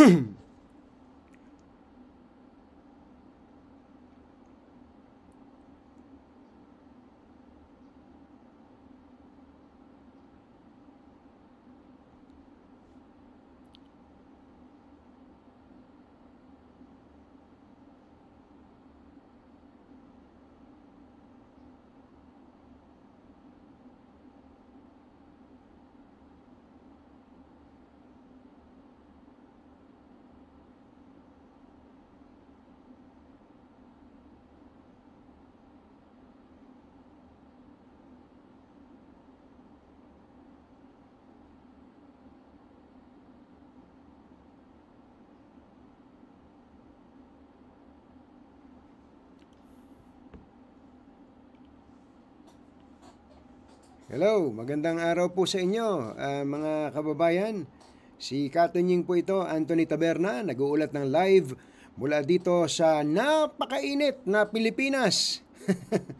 Mm-hmm. Hello, magandang araw po sa inyo uh, mga kababayan. Si Katunying po ito, Anthony Taberna, nag-uulat ng live mula dito sa napakainit na Pilipinas.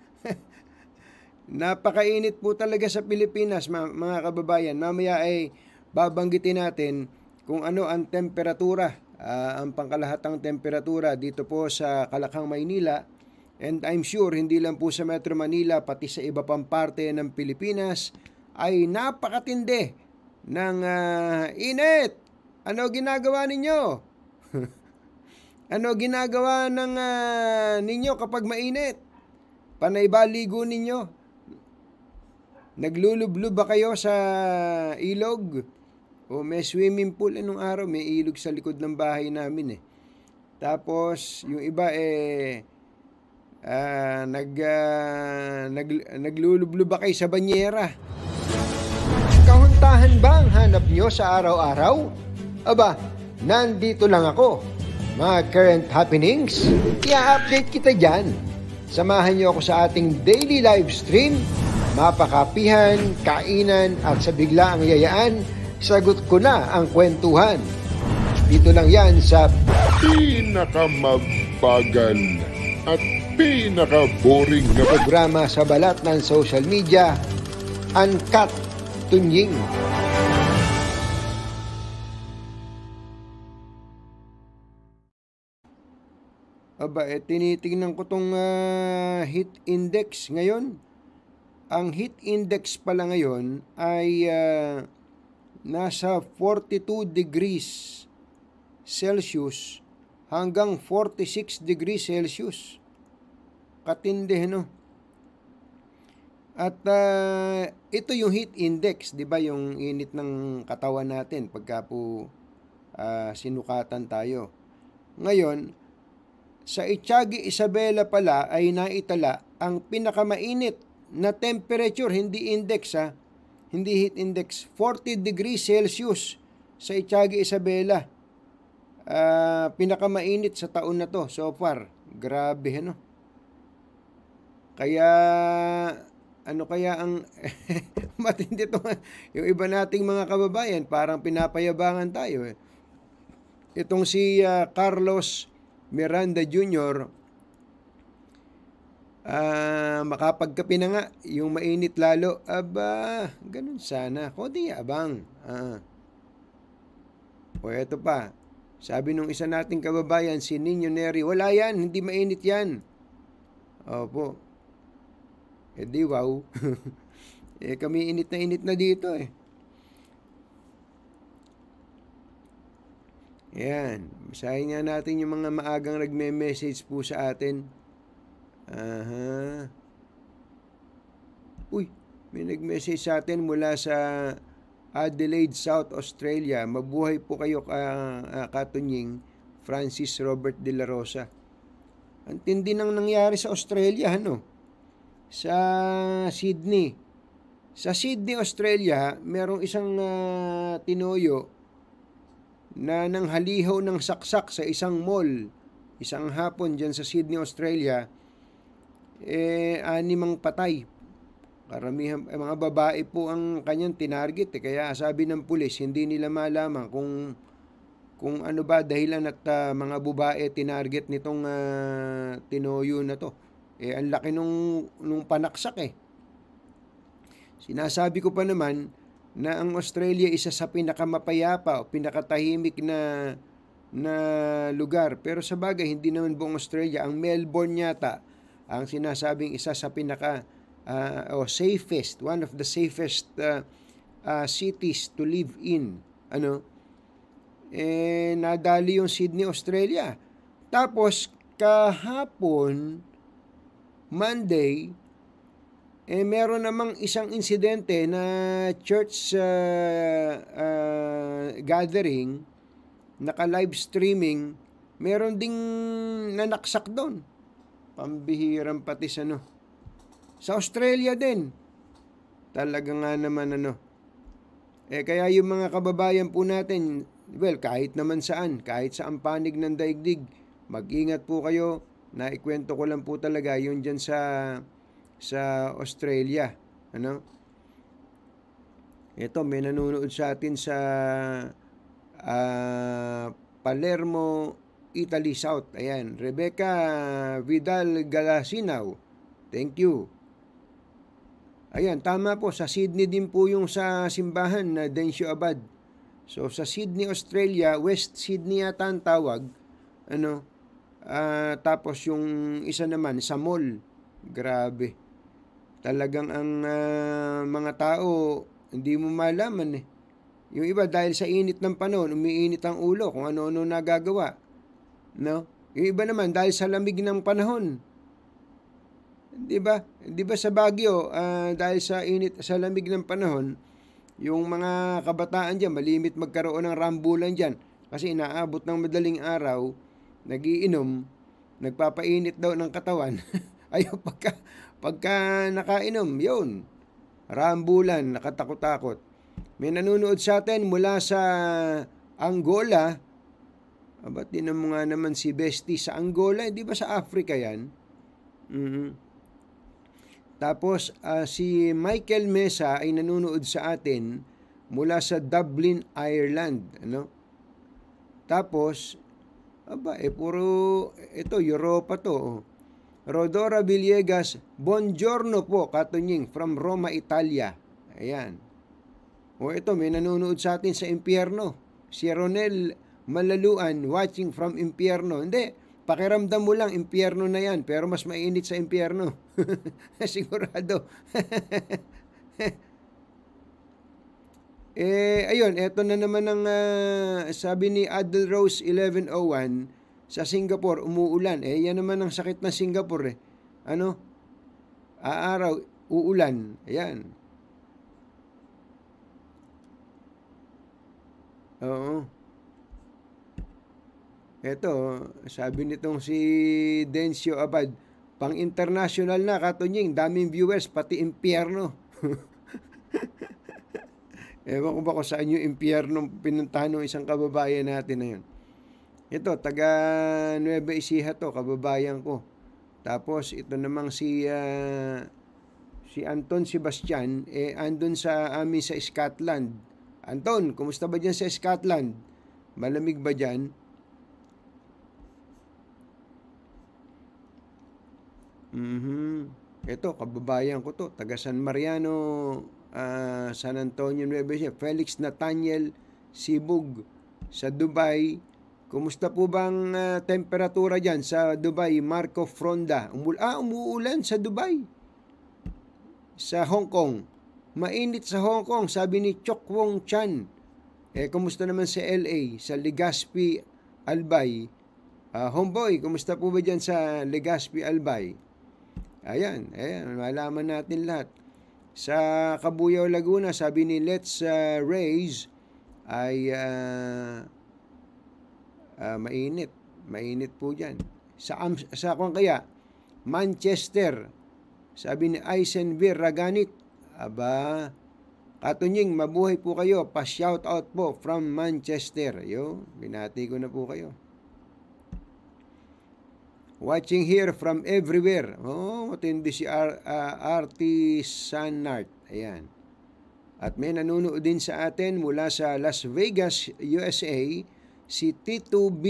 napakainit po talaga sa Pilipinas mga, mga kababayan. Mamaya ay babanggitin natin kung ano ang temperatura, uh, ang pangkalahatang temperatura dito po sa Kalakang Maynila And I'm sure hindi lang po sa Metro Manila pati sa iba pang parte ng Pilipinas ay napakatindi ng uh, init. Ano ginagawa ninyo? ano ginagawa ng uh, ninyo kapag mainit? Panay ba ninyo? Naglulublob ba kayo sa ilog? O may swimming pool anong araw may ilog sa likod ng bahay namin eh. Tapos yung iba eh uh, nag, uh, nag, naglulublo kayo sa banyera? Kahuntahan ba ang hanap nyo sa araw-araw? Aba, nandito lang ako. Mga current happenings, i-update kita dyan. Samahan nyo ako sa ating daily live stream, mapakapihan, kainan at sa bigla ang yayaan, sagot ko na ang kwentuhan. Dito lang yan sa pinakamagbagan at pinaka-boring na programa sa balat ng social media, Uncut Tunying. Aba, eh, tinitingnan ko tong uh, ah, heat index ngayon. Ang heat index pala ngayon ay uh, nasa 42 degrees Celsius hanggang 46 degrees Celsius. Katindi, no? At uh, ito yung heat index, 'di ba, yung init ng katawan natin pagka po uh, sinukatan tayo. Ngayon, sa Itiagi Isabela pala ay naitala ang pinakamainit na temperature, hindi index ha, hindi heat index, 40 degrees Celsius sa Itiagi Isabela. Uh, pinakamainit sa taon na to so far. Grabe, no? Kaya ano kaya ang matindi to yung iba nating mga kababayan parang pinapayabangan tayo eh. Itong si uh, Carlos Miranda Jr. Uh, ah, makapagkapi na nga yung mainit lalo aba ganun sana konti abang ah. o eto pa sabi nung isa nating kababayan si Ninyo Neri wala yan hindi mainit yan opo eh di wow. eh kami init na init na dito eh. Yan. Masahin nga natin yung mga maagang nagme-message po sa atin. Aha. Uy, may nag-message sa atin mula sa Adelaide, South Australia. Mabuhay po kayo, uh, uh, Katunying Francis Robert De La Rosa. Ang tindi nang nangyari sa Australia, ano? sa Sydney. Sa Sydney, Australia, merong isang uh, tinoyo na nanghalihaw ng saksak sa isang mall isang hapon dyan sa Sydney, Australia. Eh, animang patay. Karamihan, eh, mga babae po ang kanyang tinarget. Eh. Kaya sabi ng pulis, hindi nila malaman kung kung ano ba dahilan at uh, mga babae tinarget nitong uh, tinoyo na to. Eh, ang laki nung, nung panaksak eh. Sinasabi ko pa naman na ang Australia isa sa pinakamapayapa o pinakatahimik na na lugar. Pero sa bagay, hindi naman buong Australia. Ang Melbourne yata, ang sinasabing isa sa pinaka uh, o safest, one of the safest uh, uh, cities to live in. Ano? Eh, nadali yung Sydney, Australia. Tapos, kahapon, Monday, eh meron namang isang insidente na church uh, uh, gathering, naka-live streaming, meron ding nanaksak doon. Pambihirang pati sa ano. Sa Australia din. Talaga nga naman ano. Eh kaya yung mga kababayan po natin, well kahit naman saan, kahit sa ampanig ng daigdig, mag-ingat po kayo, na ikwento ko lang po talaga yung diyan sa sa Australia ano ito may nanonood sa atin sa uh, Palermo Italy South ayan Rebecca Vidal Galasinaw thank you Ayan, tama po, sa Sydney din po yung sa simbahan na Densyo Abad. So, sa Sydney, Australia, West Sydney yata ang tawag. Ano, Uh, tapos yung isa naman sa mall. Grabe. Talagang ang uh, mga tao hindi mo malaman eh. Yung iba dahil sa init ng panahon, umiinit ang ulo kung ano-ano nagagawa. No? Yung iba naman dahil sa lamig ng panahon. 'Di ba? 'Di ba sa Baguio, uh, dahil sa init sa lamig ng panahon, yung mga kabataan diyan malimit magkaroon ng rambulan diyan kasi inaabot ng madaling araw nagiinom, nagpapainit daw ng katawan. Ayun, pagka, pagka nakainom, yun. Rambulan, nakatakot-takot. May nanonood sa atin mula sa Angola. Aba, din nga naman si Bestie sa Angola. Hindi eh, ba sa Africa yan? Mm-hmm. Tapos uh, si Michael Mesa ay nanonood sa atin mula sa Dublin, Ireland, ano? Tapos Aba, eh puro, ito, Europa to. Oh. Rodora Villegas, buongiorno po, katunying, from Roma, Italia. Ayan. O ito, may nanonood sa atin sa impyerno. Si Ronel Malaluan, watching from impyerno. Hindi, pakiramdam mo lang, impyerno na yan, pero mas mainit sa impyerno. Sigurado. Eh, ayun, eto na naman ang uh, sabi ni Adel Rose 1101 sa Singapore, umuulan. Eh, yan naman ang sakit ng Singapore eh. Ano? Aaraw, uulan. Ayan. Oo. Eto, sabi nitong si Dencio Abad, pang international na, katunying, daming viewers, pati impyerno. Ewan ko ba kung saan yung impyerno pinuntahan ng isang kababayan natin na yun. Ito, taga Nueva Ecija to, kababayan ko. Tapos ito namang si uh, si Anton Sebastian eh andun sa amin sa Scotland. Anton, kumusta ba diyan sa Scotland? Malamig ba diyan? Mhm. Ito, kababayan ko to, taga San Mariano, uh, San Antonio Nueva Ecija, Felix Nathaniel Sibug sa Dubai. Kumusta po bang uh, ah, temperatura dyan sa Dubai? Marco Fronda. Umul ah, umuulan sa Dubai. Sa Hong Kong. Mainit sa Hong Kong, sabi ni Chok Wong Chan. Eh, kumusta naman sa LA, sa Legazpi, Albay? Uh, homeboy, kumusta po ba dyan sa Legazpi, Albay? Ayan, ayan, malaman natin lahat. Sa Kabuyao, Laguna, sabi ni Let's uh, Raise ay uh, uh, mainit. Mainit po diyan Sa, um, sa kung kaya, Manchester, sabi ni Eisenbeer Raganit, aba, katunying mabuhay po kayo, pa shout out po from Manchester. Yo, binati ko na po kayo. Watching here from everywhere. Oh, matindi si Ar, uh, ah, Artisanart. Ayan. At may nanonood din sa atin mula sa Las Vegas, USA, si t 2 B.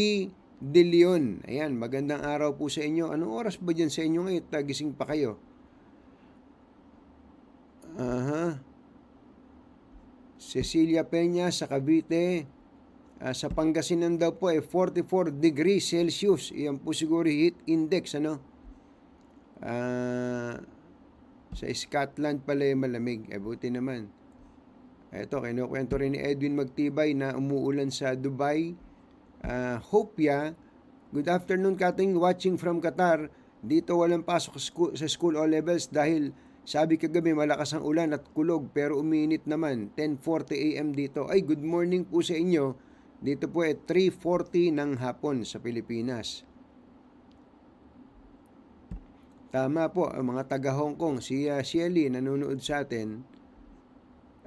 De Leon. Ayan, magandang araw po sa inyo. Anong oras ba dyan sa inyo ngayon? Tagising pa kayo. Aha. Uh-huh. Cecilia Peña sa Cavite. Ah, sa Pangasinan daw po ay 44 degrees Celsius. Iyan po siguro heat index ano. Uh, sa Scotland pala ay malamig. Eh buti naman. Ito, kinukwento rin ni Edwin Magtibay na umuulan sa Dubai. Uh, ya. good afternoon kating watching from Qatar. Dito walang pasok sa school, sa school all levels dahil sabi kagabi malakas ang ulan at kulog pero uminit naman. 10.40 a.m. dito. Ay, good morning po sa inyo. Dito po ay eh, 3.40 ng hapon sa Pilipinas. Tama po, ang mga taga Hong Kong, si uh, ah, Shelly nanonood sa atin,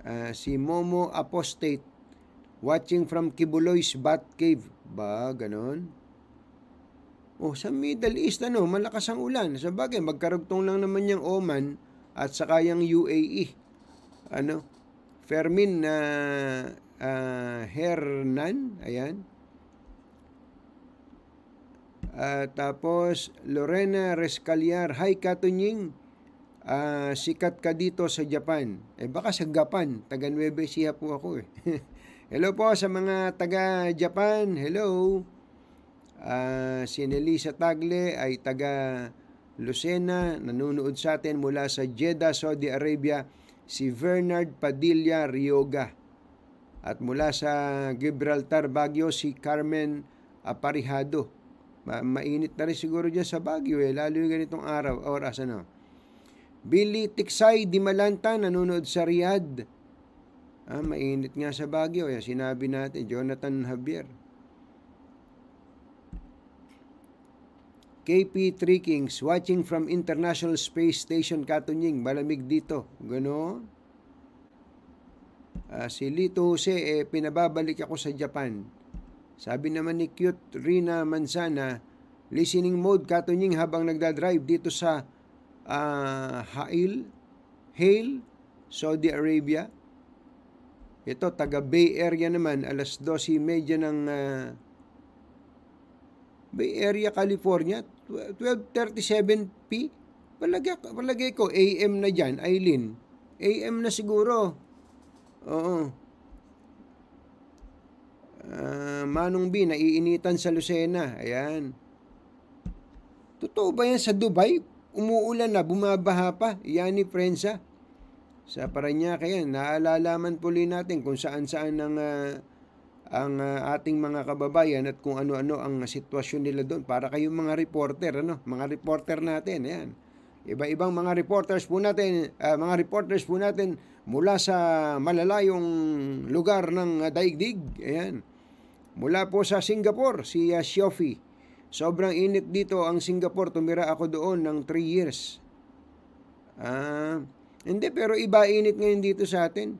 uh, si Momo Apostate, watching from Kibuloy's Cave. Ba, ganon? oh, sa Middle East, ano, malakas ang ulan. Sa bagay, magkarugtong lang naman yung Oman at saka yung UAE. Ano? Fermin na Ah, Hernan, ayan. Uh, tapos Lorena Rescaliar, hi Katunying. Uh, sikat ka dito sa Japan. Eh baka sa Japan, taga Nueva Ecija po ako eh. hello po sa mga taga Japan, hello. Uh, si Nelisa Tagle ay taga Lucena, nanonood sa atin mula sa Jeddah, Saudi Arabia, si Bernard Padilla Rioga. At mula sa Gibraltar, Baguio, si Carmen Aparijado. Ma- mainit na rin siguro dyan sa Baguio eh, lalo yung ganitong araw, oras ano. Billy Tiksay Dimalanta, nanonood sa Riyadh. Ah, mainit nga sa Baguio, eh, sinabi natin, Jonathan Javier. KP 3 Kings, watching from International Space Station Katunying, malamig dito. Ganoon uh, si Lito Jose, eh, pinababalik ako sa Japan. Sabi naman ni Cute Rina Mansana, listening mode katunying habang nagdadrive dito sa uh, Hail, Hail, Saudi Arabia. Ito, taga Bay Area naman, alas 12.30 ng uh, Bay Area, California, 12.37p. Palagay, palagay ko, AM na dyan, Eileen. AM na siguro. Oo. Uh, Manong B, naiinitan sa Lucena. Ayan. Totoo ba yan sa Dubai? Umuulan na, bumabaha pa. Yan ni Prensa. Sa Paranaque yan. Naalalaman po natin kung saan-saan ang, uh, ang uh, ating mga kababayan at kung ano-ano ang sitwasyon nila doon. Para kayong mga reporter, ano? Mga reporter natin. Ayan. Iba-ibang mga reporters po natin, uh, mga reporters po natin mula sa malalayong lugar ng ah, daigdig. Ayan. Mula po sa Singapore, si uh, ah, Shofi. Sobrang init dito ang Singapore. Tumira ako doon ng 3 years. Ah, hindi, pero iba init ngayon dito sa atin.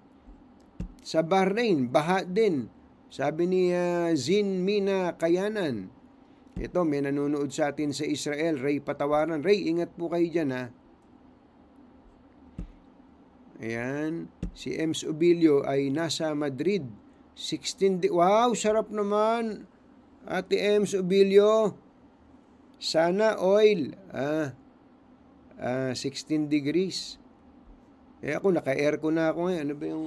Sa Bahrain, baha din. Sabi ni uh, ah, Zin Mina Kayanan. Ito, may nanonood sa atin sa Israel. Ray, patawaran. Ray, ingat po kayo dyan ha. Ayan. Si Ems Obilio ay nasa Madrid. 16 di- Wow, sarap naman. Ate Ems Obilio. Sana oil. Ah, ah 16 degrees. Eh ako, naka-aircon na ako ngayon. Ano ba yung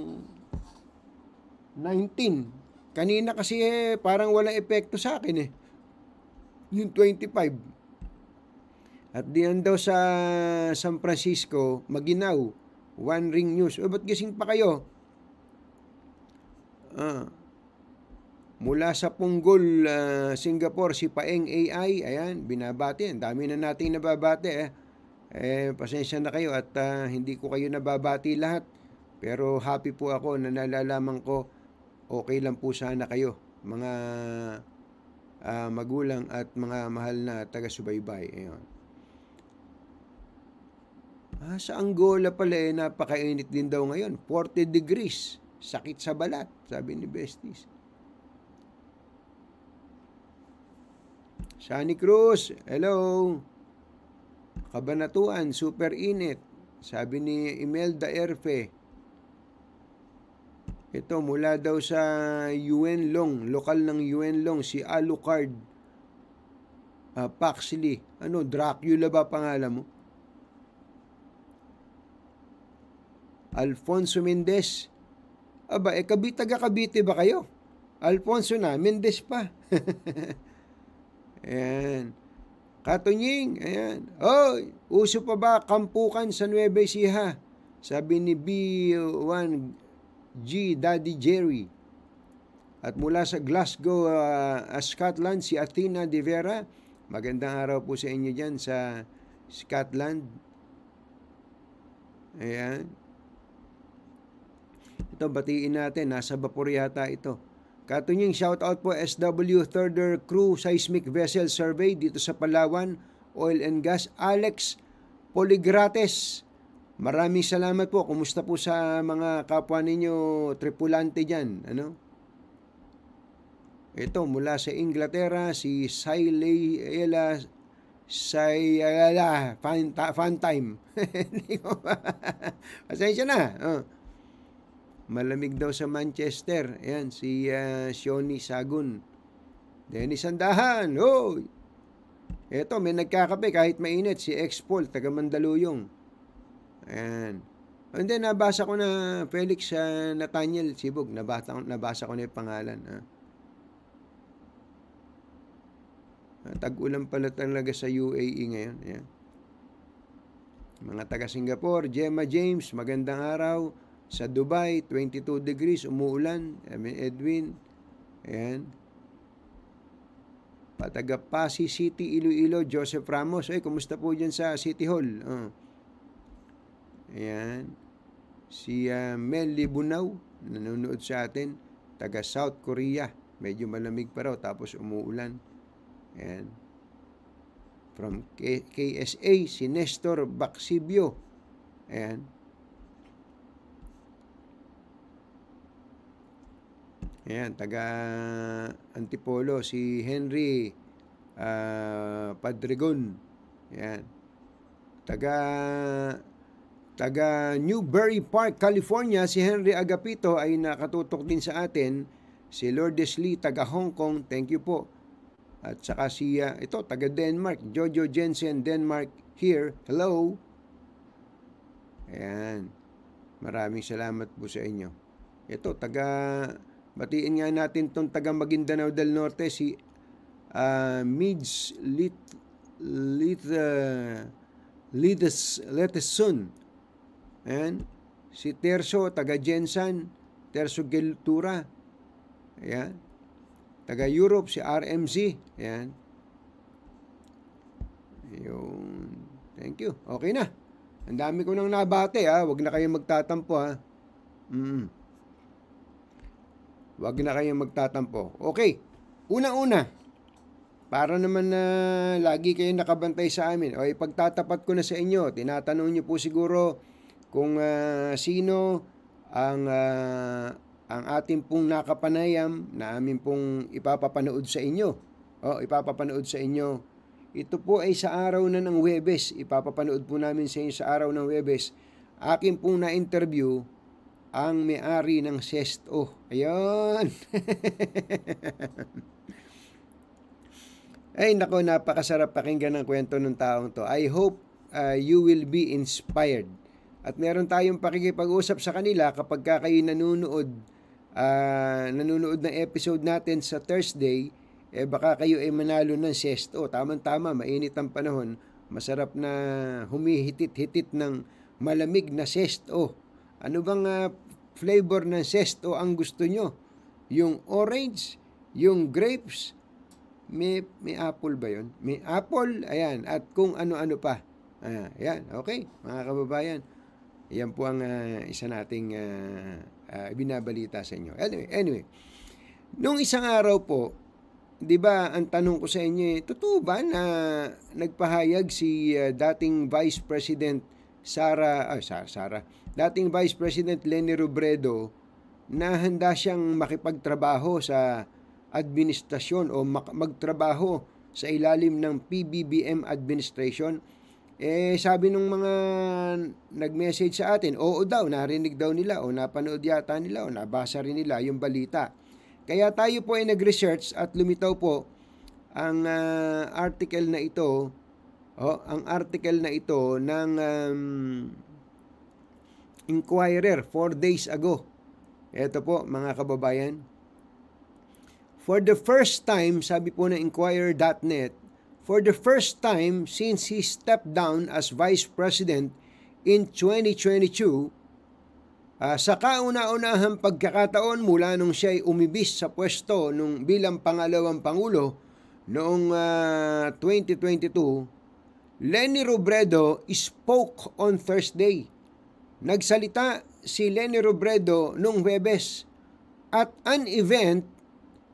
19? Kanina kasi eh, parang wala epekto sa akin eh. Yung 25. At diyan daw sa San Francisco, maginaw One Ring News. O, oh, ba't gising pa kayo? Ah. Mula sa Punggol, uh, Singapore, si Paeng AI, ayan, binabati. Ang dami na nating nababati. Eh. eh, pasensya na kayo at uh, hindi ko kayo nababati lahat. Pero happy po ako na nalalaman ko okay lang po sana kayo, mga uh, magulang at mga mahal na taga-subaybay. Ayan. Ah, sa Angola pala eh, napakainit din daw ngayon. 40 degrees. Sakit sa balat, sabi ni Besties. Sunny Cruz, hello. Kabanatuan, super init. Sabi ni Imelda Erfe. Ito mula daw sa UN Long, lokal ng UN Long, si Alucard uh, Paxley. Ano, Dracula ba pangalan mo? Alfonso Mendez. Aba, eh, kabit, taga Cavite ba kayo? Alfonso na, Mendez pa. ayan. Katunying, ayan. Hoy, uso pa ba kampukan sa Nueva Ecija? Sabi ni B1G Daddy Jerry. At mula sa Glasgow, uh, Scotland, si Athena De Vera. Magandang araw po sa inyo dyan sa Scotland. Ayan. Ito, batiin natin. Nasa vapor yata ito. Katunying shoutout po SW Thirder Crew Seismic Vessel Survey dito sa Palawan, Oil and Gas, Alex Poligrates. Maraming salamat po. Kumusta po sa mga kapwa ninyo tripulante dyan? Ano? Ito, mula sa Inglaterra, si Sailayela Sayala Fun, Time. Pasensya na. Oh. Malamig daw sa Manchester. Ayan, si uh, ah, Sioni Sagun. Dennis Andahan. Hoy! Eto, may nagkakape kahit mainit. Si Expol, taga Mandaluyong. Ayan. And oh, then, nabasa ko na Felix uh, Nathaniel Sibog. Nabasa, nabasa ko na yung pangalan. Ha? Ah. Tag-ulan pala talaga sa UAE ngayon. Ayan. Mga taga Singapore, Gemma James, magandang araw. Sa Dubai, 22 degrees, umuulan. I mean, Edwin. Ayan. Pataga Pasi City, Iloilo, Joseph Ramos. Ay, kumusta po dyan sa City Hall? Uh. Ayan. Si uh, Mel Libunaw, nanonood sa atin. Taga South Korea. Medyo malamig pa raw, tapos umuulan. Ayan. From K- KSA, si Nestor Baksibio. Ayan Ayan, taga Antipolo, si Henry uh, Padregon. Ayan. Taga taga Newberry Park, California, si Henry Agapito ay nakatutok din sa atin. Si Lourdes Lee, taga Hong Kong, thank you po. At saka si, uh, ito, taga Denmark, Jojo Jensen, Denmark, here, hello. Ayan, maraming salamat po sa inyo. Ito, taga Batiin nga natin tong taga Maguindanao del Norte, si uh, ah, Mids Lit, Lit, uh, Lides, Letesun. Ayan. Si Terso, taga Jensan, Terso Geltura. Ayan. Taga Europe, si RMC. Ayan. Yung, thank you. Okay na. Ang dami ko nang nabate ha. Ah. Huwag na kayong magtatampo ha. Mm. Huwag na kayong magtatampo. Okay. una una para naman na lagi kayong nakabantay sa amin. O pagtatapat ko na sa inyo. Tinatanong niyo po siguro kung uh, sino ang uh, ang ating pong nakapanayam na amin pong ipapapanood sa inyo. O ipapapanood sa inyo. Ito po ay sa araw na ng Webes. Ipapapanood po namin sa inyo sa araw ng Webes. Akin pong na-interview ang may-ari ng sesto. Oh, Ayun. Ay nako, napakasarap pakinggan ng kwento ng taong to. I hope uh, you will be inspired. At meron tayong pakikipag-usap sa kanila kapag ka kayo nanonood uh, nanonood ng episode natin sa Thursday, eh baka kayo ay manalo ng sesto. Oh, tamang-tama, mainit ang panahon. Masarap na humihitit-hitit ng malamig na sesto. Oh, ano bang uh, flavor ng sesto ang gusto nyo? Yung orange, yung grapes, may, may apple ba yon? May apple, ayan, at kung ano-ano pa. Ah, ayan, okay, mga kababayan. Yan po ang uh, isa nating uh, uh, binabalita sa inyo. Anyway, anyway. Nung isang araw po, 'di ba, ang tanong ko sa inyo, eh, totoo ba na nagpahayag si uh, dating Vice President Sara, ay Sara, Sara, dating Vice President Lenny Robredo na handa siyang makipagtrabaho sa administrasyon o magtrabaho sa ilalim ng PBBM administration. Eh sabi nung mga nag-message sa atin, oo daw, narinig daw nila o napanood yata nila o nabasa rin nila yung balita. Kaya tayo po ay nag-research at lumitaw po ang uh, article na ito Oh, ang article na ito ng um, Inquirer 4 days ago. Ito po mga kababayan. For the first time, sabi po ng Inquirer.net, for the first time since he stepped down as Vice President in 2022, uh, ah, sa kauna-unahang pagkakataon mula nung siya ay umibis sa pwesto nung bilang pangalawang Pangulo noong uh, ah, 2022, Lenny Robredo spoke on Thursday. Nagsalita si Lenny Robredo noong Webes at an event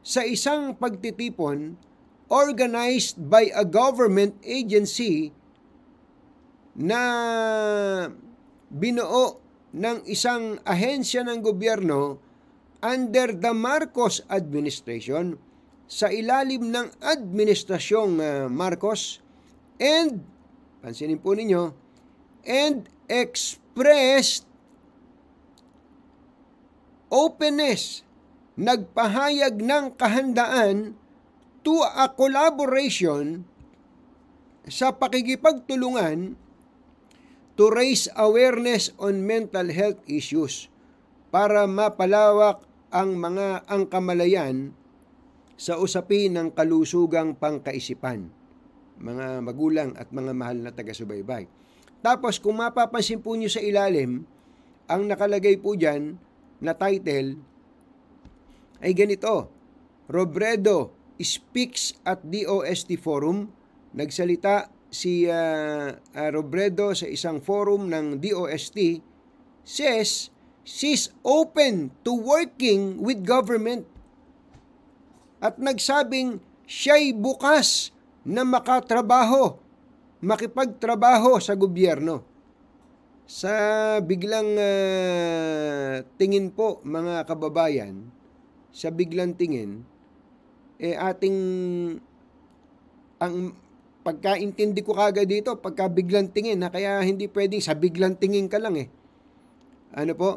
sa isang pagtitipon organized by a government agency na binuo ng isang ahensya ng gobyerno under the Marcos administration sa ilalim ng administrasyong ah, Marcos and, pansinin po ninyo, and expressed openness, nagpahayag ng kahandaan to a collaboration sa pakikipagtulungan to raise awareness on mental health issues para mapalawak ang mga ang kamalayan sa usapin ng kalusugang pangkaisipan mga magulang at mga mahal na taga-subaybay. Tapos kung mapapansin po niyo sa ilalim, ang nakalagay po diyan na title ay ganito, Robredo speaks at DOST Forum. Nagsalita si uh, uh, Robredo sa isang forum ng DOST says she's open to working with government at nagsabing siya'y bukas na makatrabaho, makipagtrabaho sa gobyerno. Sa biglang uh, tingin po mga kababayan, sa biglang tingin, eh ating ang pagkaintindi ko kagad dito, pagka biglang tingin, na kaya hindi pwedeng sa biglang tingin ka lang eh. Ano po?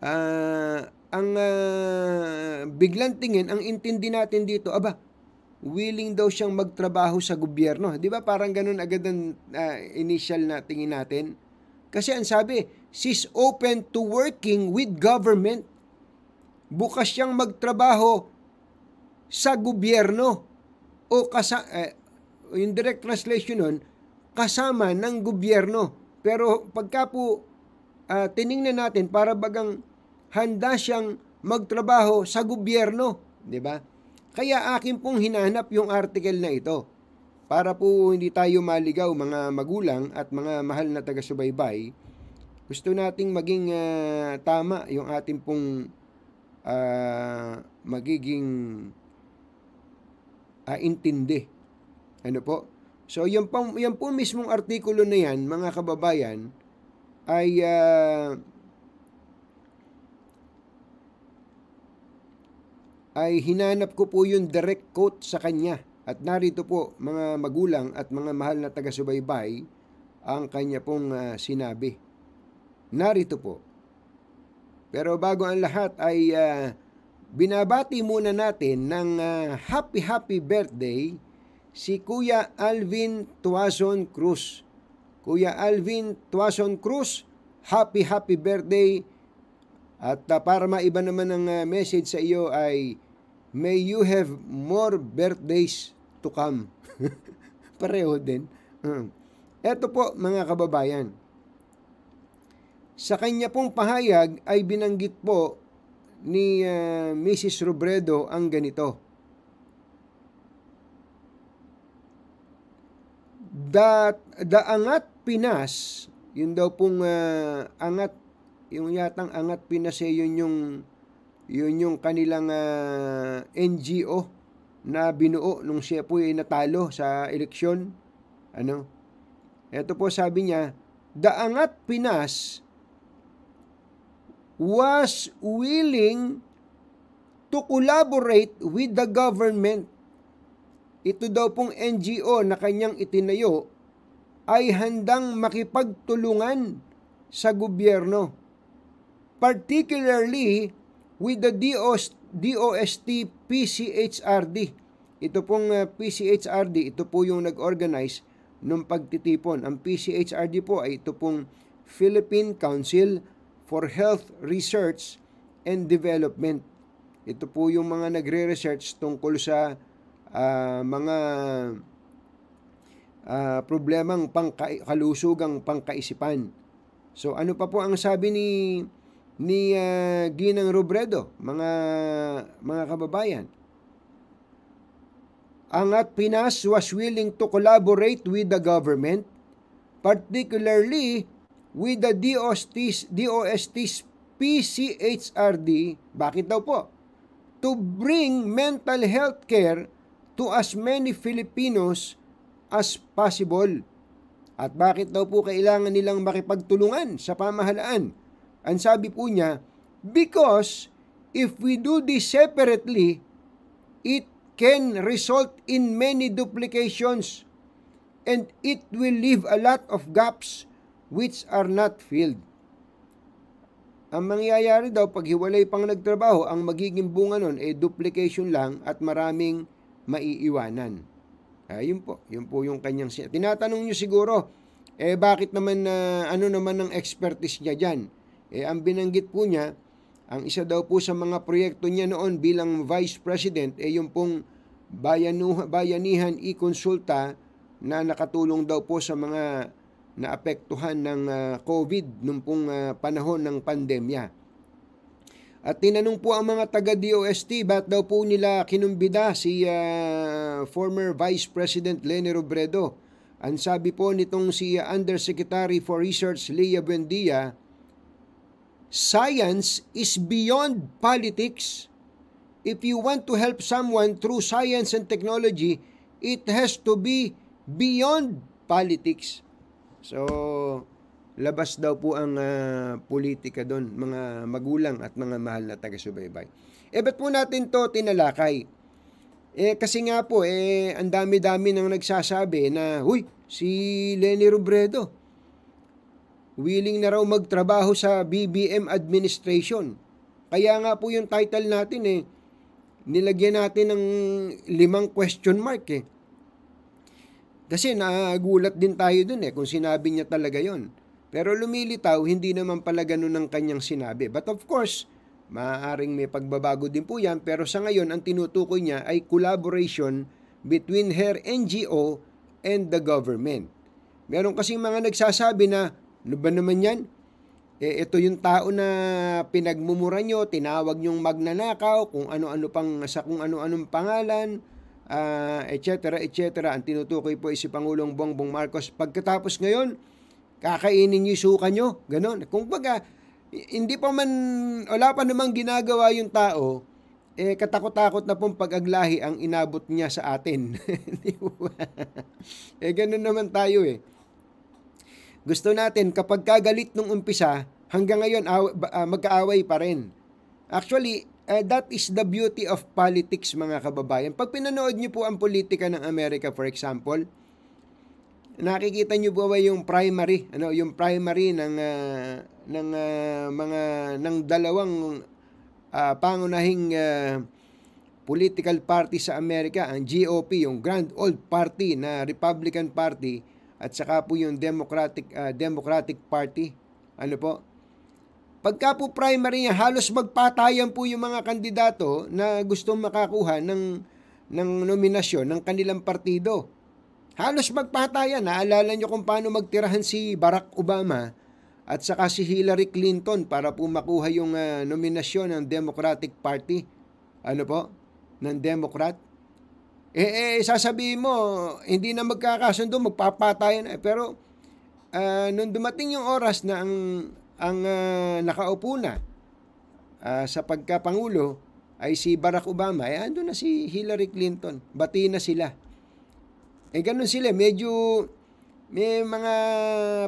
Ah, uh, ang uh, biglang tingin, ang intindi natin dito, aba, willing daw siyang magtrabaho sa gobyerno. Di ba parang ganun agad ang uh, initial na tingin natin? Kasi ang sabi, she's open to working with government. Bukas siyang magtrabaho sa gobyerno. O kasa, eh, yung direct translation nun, kasama ng gobyerno. Pero pagka po uh, tiningnan natin, para bagang handa siyang magtrabaho sa gobyerno, 'di ba? Kaya akin pong hinahanap yung article na ito para po hindi tayo maligaw mga magulang at mga mahal na taga-subaybay. Gusto nating maging uh, tama yung ating pong uh, magiging uh, Ano po? So, yan po, yan po mismong artikulo na yan, mga kababayan, ay uh, ay hinanap ko po yung direct quote sa kanya. At narito po mga magulang at mga mahal na taga-subaybay ang kanya pong uh, sinabi. Narito po. Pero bago ang lahat ay uh, binabati muna natin ng uh, happy happy birthday si Kuya Alvin Tuason Cruz. Kuya Alvin Tuason Cruz, happy happy birthday. At uh, para maiba naman ang uh, message sa iyo ay may you have more birthdays to come. Pareho din. Ito mm. po mga kababayan. Sa kanya pong pahayag ay binanggit po ni uh, ah, Mrs. Robredo ang ganito. Da, the Angat Pinas, yun daw pong uh, Angat, yung yatang Angat Pinas eh, yun yung yun yung kanilang uh, ah, NGO na binuo nung siya po ay natalo sa eleksyon. Ano? Ito po sabi niya, Daangat Pinas was willing to collaborate with the government. Ito daw pong NGO na kanyang itinayo ay handang makipagtulungan sa gobyerno. Particularly with the DOS, DOST PCHRD. Ito pong eh, PCHRD, ito po yung nag-organize ng pagtitipon. Ang PCHRD po ay ito pong Philippine Council for Health Research and Development. Ito po yung mga nagre-research tungkol sa uh, mga uh, problemang pangkalusugang pangkaisipan. So ano pa po ang sabi ni ni uh, Ginang Robredo, mga mga kababayan. Angat Pinas was willing to collaborate with the government, particularly with the DOST, DOST PCHRD, bakit daw po? To bring mental health care to as many Filipinos as possible. At bakit daw po kailangan nilang makipagtulungan sa pamahalaan ang sabi po niya, because if we do this separately, it can result in many duplications and it will leave a lot of gaps which are not filled. Ang mangyayari daw pag hiwalay pang nagtrabaho, ang magiging bunga nun ay duplication lang at maraming maiiwanan. Ayun ah, po, yun po yung kanyang sinabi. Tinatanong niyo siguro, eh bakit naman uh, ano naman ang expertise niya diyan? Eh ang binanggit po niya, ang isa daw po sa mga proyekto niya noon bilang Vice President ay eh yung pong bayanu, bayanihan e-consulta na nakatulong daw po sa mga naapektuhan ng uh, COVID nung pong uh, panahon ng pandemya. At tinanong po ang mga taga-DOST ba't daw po nila kinumbida si uh, former Vice President Lenny Robredo. Ang sabi po nitong si Undersecretary for Research Leah Buendia, Science is beyond politics. If you want to help someone through science and technology, it has to be beyond politics. So, labas daw po ang uh, politika doon, mga magulang at mga mahal na taga-subaybay. Eh, ba't po natin to tinalakay? Eh, kasi nga po, eh, ang dami-dami nang nagsasabi na, Uy, si Lenny Robredo, willing na raw magtrabaho sa BBM administration. Kaya nga po yung title natin eh, nilagyan natin ng limang question mark eh. Kasi nagulat din tayo dun eh kung sinabi niya talaga yon. Pero lumilitaw, hindi naman pala ganun ang kanyang sinabi. But of course, maaaring may pagbabago din po yan. Pero sa ngayon, ang tinutukoy niya ay collaboration between her NGO and the government. Meron kasi mga nagsasabi na ano ba naman yan? E, ito yung tao na pinagmumura nyo, tinawag nyong magnanakaw, kung ano-ano pang, sa kung ano-anong pangalan, uh, etc., etc. Ang tinutukoy po ay si Pangulong Bongbong Marcos. Pagkatapos ngayon, kakainin nyo suka nyo, ganon. Kung baga, hindi pa man, wala pa namang ginagawa yung tao, eh, katakot-takot na pong pag-aglahi ang inabot niya sa atin. eh, ganun naman tayo eh. Gusto natin kapag kagalit nung umpisa, hanggang ngayon uh, magkaaway pa rin. Actually, uh, that is the beauty of politics mga kababayan. Pag pinanood niyo po ang politika ng Amerika for example, nakikita niyo po ba yung primary, ano, yung primary ng uh, ng uh, mga ng dalawang uh, pangunahing uh, political party sa Amerika, ang GOP, yung Grand Old Party na Republican Party at saka po yung Democratic uh, Democratic Party. Ano po? Pagka po primary niya, halos magpatayan po yung mga kandidato na gustong makakuha ng ng nominasyon ng kanilang partido. Halos magpatayan. Naalala niyo kung paano magtirahan si Barack Obama at saka si Hillary Clinton para po makuha yung uh, nominasyon ng Democratic Party. Ano po? Ng Democrat. Eh, eh sasabihin mo, hindi na magkakasundo, magpapatayan. Eh, pero, uh, nung dumating yung oras na ang, ang uh, nakaupo na uh, sa pagkapangulo ay si Barack Obama, eh, ando na si Hillary Clinton. Bati na sila. Eh, ganun sila. Medyo, may mga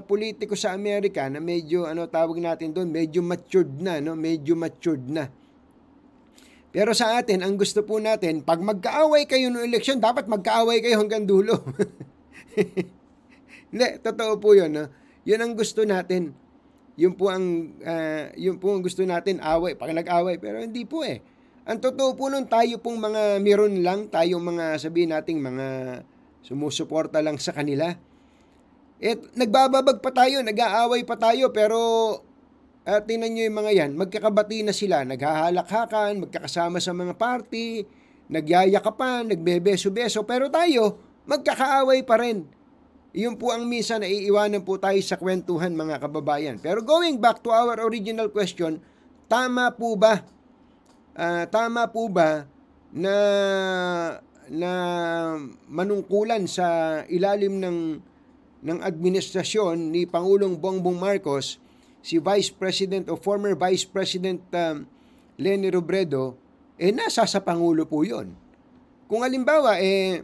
politiko sa Amerika na medyo ano tawag natin doon, medyo matured na no, medyo matured na. Pero sa atin, ang gusto po natin, pag magkaaway kayo ng eleksyon, dapat magkaaway kayo hanggang dulo. Hindi, totoo po yun. No? Yun ang gusto natin. Yun po ang, uh, yun po ang gusto natin, away, pag nag-away. Pero hindi po eh. Ang totoo po nun, tayo pong mga meron lang, tayo mga sabihin nating mga sumusuporta lang sa kanila. At nagbababag pa tayo, nag-aaway pa tayo, pero at tingnan nyo yung mga yan, magkakabati na sila, naghahalakhakan, magkakasama sa mga party, nagyayakapan, nagbebeso-beso, pero tayo, magkakaaway pa rin. Iyon po ang minsan naiiwanan po tayo sa kwentuhan mga kababayan. Pero going back to our original question, tama po ba? Uh, tama po ba na na manungkulan sa ilalim ng ng administrasyon ni Pangulong Bongbong Marcos si Vice President o former Vice President um, Lenny Robredo, eh nasa sa Pangulo po yon. Kung halimbawa, eh,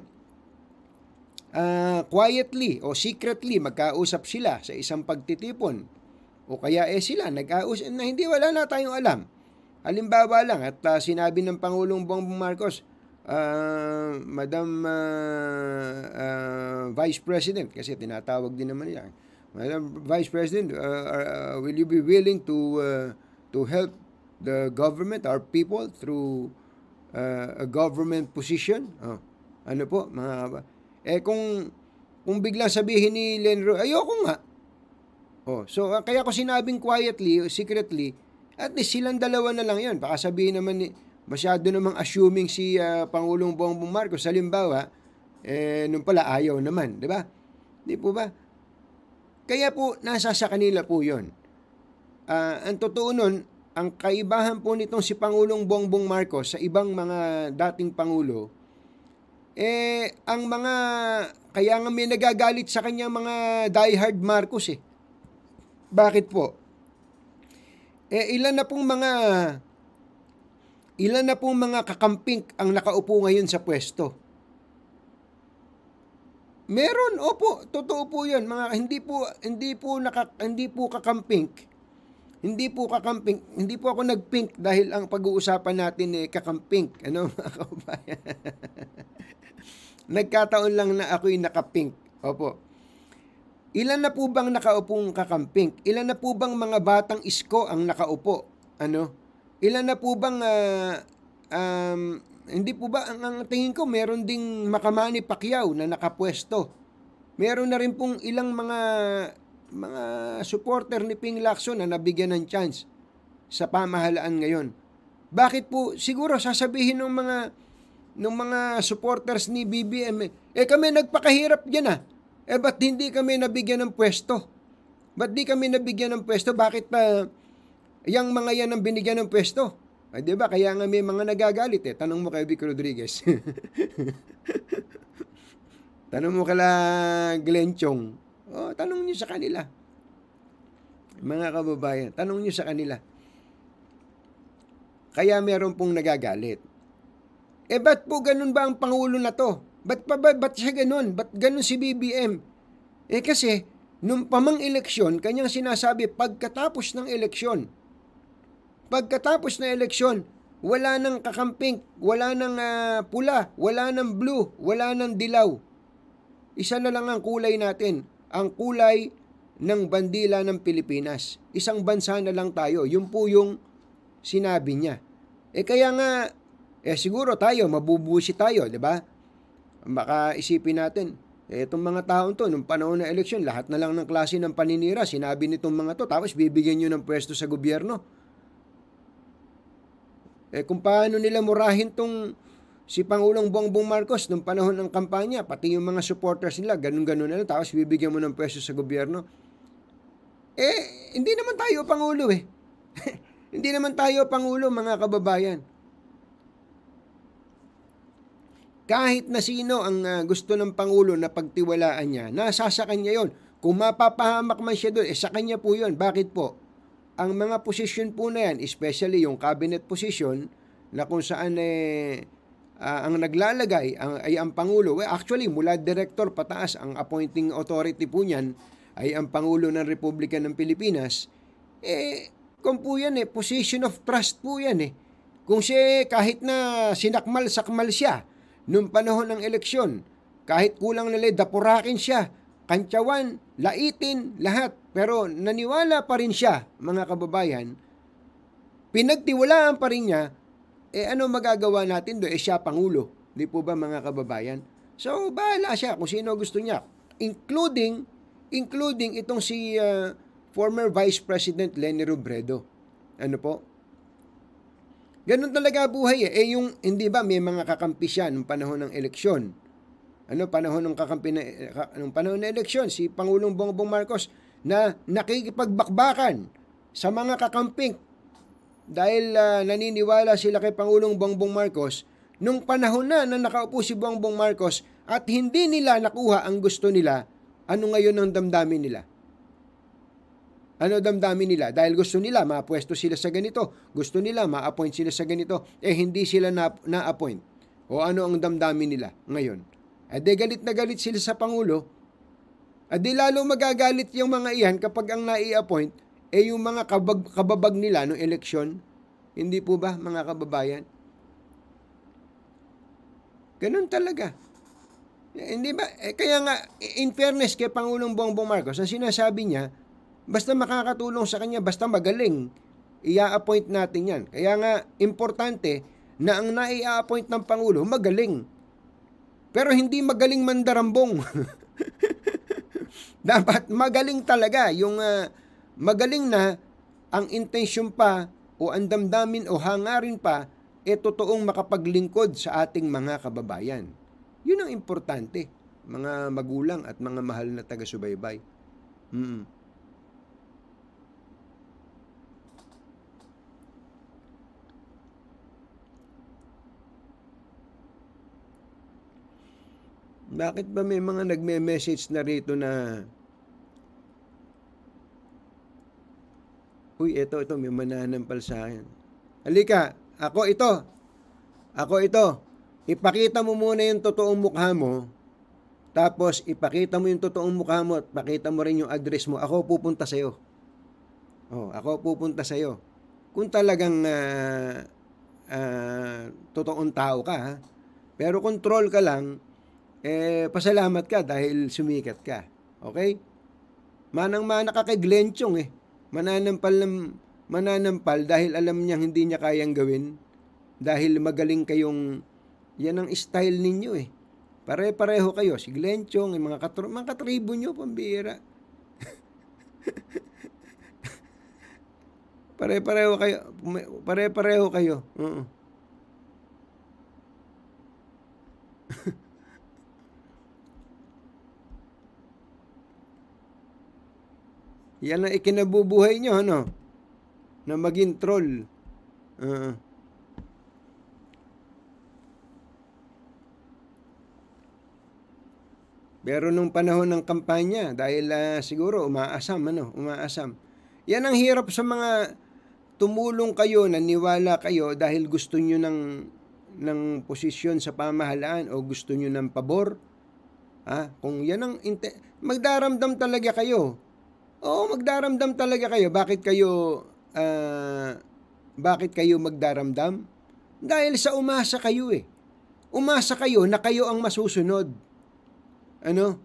uh, quietly o secretly magkausap sila sa isang pagtitipon, o kaya eh sila nag-ausap na hindi wala na tayong alam. Halimbawa lang at uh, sinabi ng Pangulong Bongbong Marcos, uh, Madam uh, uh, Vice President kasi tinatawag din naman nila. Madam Vice President, uh, uh, will you be willing to uh, to help the government, our people, through uh, a government position? Oh, ano po, mga Eh kung, kung biglang sabihin ni Lenro, ayoko nga. Oh, so uh, kaya ko sinabing quietly, secretly, at least silang dalawa na lang yun. Baka sabihin naman ni, masyado namang assuming si uh, Pangulong Bongbong Marcos. Halimbawa, eh, nung pala ayaw naman, di ba? Di po ba? Kaya po, nasa sa kanila po yun. Uh, ang totoo nun, ang kaibahan po nitong si Pangulong Bongbong Marcos sa ibang mga dating Pangulo, eh, ang mga, kaya nga may nagagalit sa kanya mga diehard Marcos eh. Bakit po? Eh, ilan na pong mga, ilan na pong mga kakampink ang nakaupo ngayon sa pwesto? Meron, opo, totoo po 'yun, mga hindi po hindi po naka, hindi po kakampink. Hindi po kakamping, hindi po ako nagpink dahil ang pag-uusapan natin eh kakamping, ano mga kaubayan. Nagkataon lang na ako'y nakapink. Opo. Ilan na po bang nakaupong kakampink? Ilan na po bang mga batang isko ang nakaupo? Ano? Ilan na po bang uh, um, hindi po ba, ang, ang tingin ko, meron ding makamani Pacquiao na nakapwesto. Meron na rin pong ilang mga mga supporter ni Ping Lacson na nabigyan ng chance sa pamahalaan ngayon. Bakit po siguro sasabihin ng mga ng mga supporters ni BBM eh kami nagpakahirap diyan ah. Eh ba't hindi kami nabigyan ng pwesto? Ba't di kami nabigyan ng pwesto? Bakit pa ah, yung mga yan ang binigyan ng pwesto? Ay, di ba? Kaya nga may mga nagagalit eh. Tanong mo kay Vic Rodriguez. tanong mo kala Glenn Chong. Oh, tanong niyo sa kanila. Mga kababayan, tanong niyo sa kanila. Kaya meron pong nagagalit. Eh, ba't po ganun ba ang Pangulo na to? Ba't pa ba, ba't siya ganun? Ba't ganun si BBM? Eh kasi, nung pamang eleksyon, kanyang sinasabi, pagkatapos ng eleksyon, Pagkatapos na eleksyon, wala nang kakamping, wala nang uh, pula, wala nang blue, wala nang dilaw. Isa na lang ang kulay natin, ang kulay ng bandila ng Pilipinas. Isang bansa na lang tayo. Yun po yung sinabi niya. Eh kaya nga, eh siguro tayo, mabubusi tayo, di ba? Baka isipin natin, eh, itong mga taon to, nung panahon ng eleksyon, lahat na lang ng klase ng paninira, sinabi nitong mga to, tapos bibigyan nyo ng pwesto sa gobyerno eh, kung paano nila murahin tong si Pangulong Bongbong Marcos nung panahon ng kampanya, pati yung mga supporters nila, ganun-ganun na lang, tapos bibigyan mo ng pwesto sa gobyerno. Eh, hindi naman tayo Pangulo eh. hindi naman tayo Pangulo mga kababayan. Kahit na sino ang uh, gusto ng Pangulo na pagtiwalaan niya, nasa sa kanya yon. Kung mapapahamak man siya doon, eh sa kanya po yon. Bakit po? ang mga position po na yan, especially yung cabinet position na kung saan eh, uh, ang naglalagay ang, ay ang Pangulo. Well, actually, mula director pataas, ang appointing authority po niyan ay ang Pangulo ng Republika ng Pilipinas. Eh, kung po yan eh, position of trust po yan eh. Kung siya eh, kahit na sinakmal-sakmal siya noong panahon ng eleksyon, kahit kulang nalay, dapurakin siya, kantsawan, laitin, lahat. Pero naniwala pa rin siya, mga kababayan, pinagtiwalaan pa rin niya, eh ano magagawa natin do? Eh siya pangulo. Di po ba mga kababayan? So, bahala siya kung sino gusto niya. Including, including itong si uh, former Vice President Lenny Robredo. Ano po? Ganun talaga buhay eh. Eh yung, hindi ba, may mga kakampi siya nung panahon ng eleksyon ano panahon ng kakampi anong eh, panahon ng eleksyon si Pangulong Bongbong Marcos na nakikipagbakbakan sa mga kakamping dahil uh, naniniwala sila kay Pangulong Bongbong Marcos nung panahon na na nakaupo si Bongbong Marcos at hindi nila nakuha ang gusto nila ano ngayon ang damdamin nila ano damdamin nila? Dahil gusto nila, maapwesto sila sa ganito. Gusto nila, maappoint sila sa ganito. Eh, hindi sila na, na-appoint. O ano ang damdamin nila ngayon? Ade galit na galit sila sa Pangulo. Ade lalo magagalit yung mga iyan kapag ang nai-appoint eh yung mga kabag, kababag nila no eleksyon. Hindi po ba mga kababayan? Ganun talaga. Eh, hindi ba? Eh, kaya nga, in fairness kay Pangulong Bongbong Marcos, ang sinasabi niya, basta makakatulong sa kanya, basta magaling, ia-appoint natin yan. Kaya nga, importante na ang nai-appoint ng Pangulo, magaling pero hindi magaling mandarambong. Dapat magaling talaga yung uh, magaling na ang intensyon pa o ang damdamin o hangarin pa e eh, totoong makapaglingkod sa ating mga kababayan. Yun ang importante, mga magulang at mga mahal na taga-subaybay. Mm. Bakit ba may mga nagme-message na rito na Uy, ito, ito, may mananampal sa akin. Halika, ako ito. Ako ito. Ipakita mo muna yung totoong mukha mo. Tapos, ipakita mo yung totoong mukha mo at pakita mo rin yung address mo. Ako pupunta sa'yo. Oh, ako pupunta sa'yo. Kung talagang uh, uh, totoong tao ka, ha? pero control ka lang, eh, pasalamat ka dahil sumikat ka. Okay? Manang-mana ka kay Glenn eh. Mananampal, ng, mananampal dahil alam niya hindi niya kayang gawin. Dahil magaling kayong, yan ang style ninyo eh. Pare-pareho kayo. Si Glenn Chong, yung eh, mga, katro, mga katribo nyo, pambira. Pare-pareho kayo. Pare-pareho kayo. Oo. Uh-uh. Yan ang ikinabubuhay nyo, ano? Na maging troll. Uh, Pero nung panahon ng kampanya, dahil uh, siguro umaasam, ano, umaasam. Yan ang hirap sa mga tumulong kayo, naniwala kayo dahil gusto nyo ng, ng posisyon sa pamahalaan o gusto nyo ng pabor. Ha? Ah, kung yan ang, magdaramdam talaga kayo Oo, magdaramdam talaga kayo. Bakit kayo uh, bakit kayo magdaramdam? Dahil sa umasa kayo eh. Umasa kayo na kayo ang masusunod. Ano?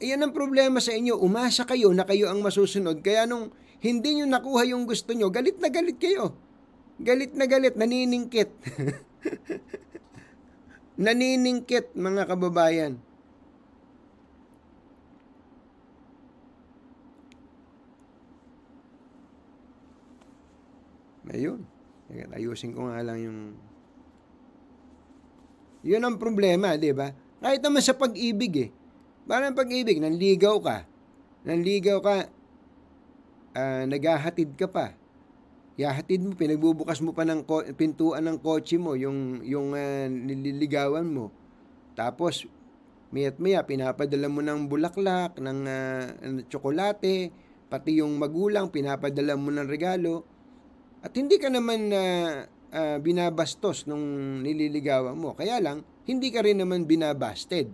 Iyan ang problema sa inyo. Umasa kayo na kayo ang masusunod. Kaya nung hindi nyo nakuha yung gusto nyo, galit na galit kayo. Galit na galit, naniningkit. naniningkit mga kababayan. Ayun. Ayusin ko nga lang yung... Yun ang problema, di ba? Kahit naman sa pag-ibig eh. Parang pag-ibig, nanligaw ka. Nanligaw ka, uh, naghahatid ka pa. Yahatid mo, pinagbubukas mo pa ng ko- pintuan ng kotse mo, yung, yung uh, nililigawan mo. Tapos, mayat maya, pinapadala mo ng bulaklak, ng uh, tsokolate, pati yung magulang, pinapadala mo ng regalo. At hindi ka naman na uh, uh, binabastos nung nililigawan mo. Kaya lang, hindi ka rin naman binabasted.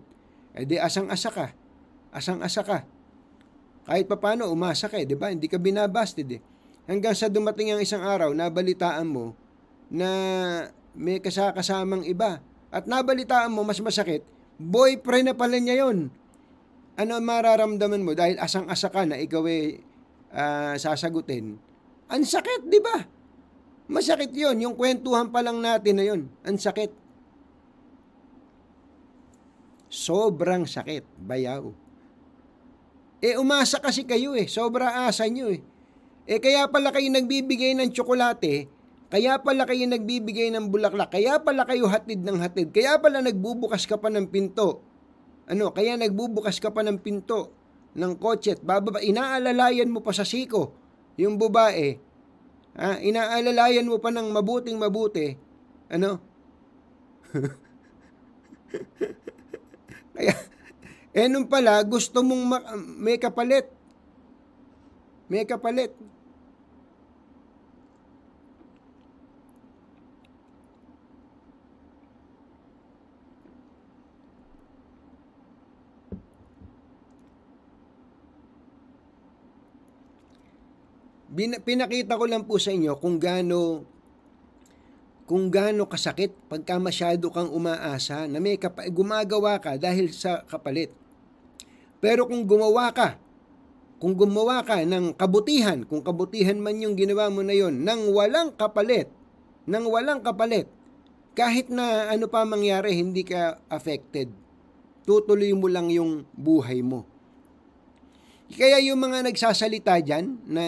E di asang-asa ka. Asang-asa ka. Kahit papano, umasa ka eh, di ba? Hindi ka binabasted eh. Hanggang sa dumating ang isang araw, nabalitaan mo na may kasakasamang iba. At nabalitaan mo, mas masakit, boyfriend na pala niya yon. Ano mararamdaman mo? Dahil asang-asa ka na ikaw eh uh, sasagutin. Ang sakit, di ba? Masakit yon yung kwentuhan pa lang natin na yun. Ang sakit. Sobrang sakit, bayaw. Eh umasa kasi kayo eh, sobra asa nyo eh. Eh kaya pala kayo nagbibigay ng tsokolate, kaya pala kayo nagbibigay ng bulaklak, kaya pala kayo hatid ng hatid, kaya pala nagbubukas ka pa ng pinto. Ano, kaya nagbubukas ka pa ng pinto ng kotse at bababa, inaalalayan mo pa sa siko yung babae Ah, inaalalayan mo pa ng mabuting mabuti. Ano? Kaya, eh nun pala, gusto mong ma- may kapalit. May kapalit. Bin, pinakita ko lang po sa inyo kung gaano kung gaano kasakit pagka masyado kang umaasa na may kap- gumagawa ka dahil sa kapalit. Pero kung gumawa ka, kung gumawa ka ng kabutihan, kung kabutihan man yung ginawa mo na yon, nang walang kapalit, nang walang kapalit, kahit na ano pa mangyari, hindi ka affected. Tutuloy mo lang yung buhay mo. Kaya yung mga nagsasalita dyan na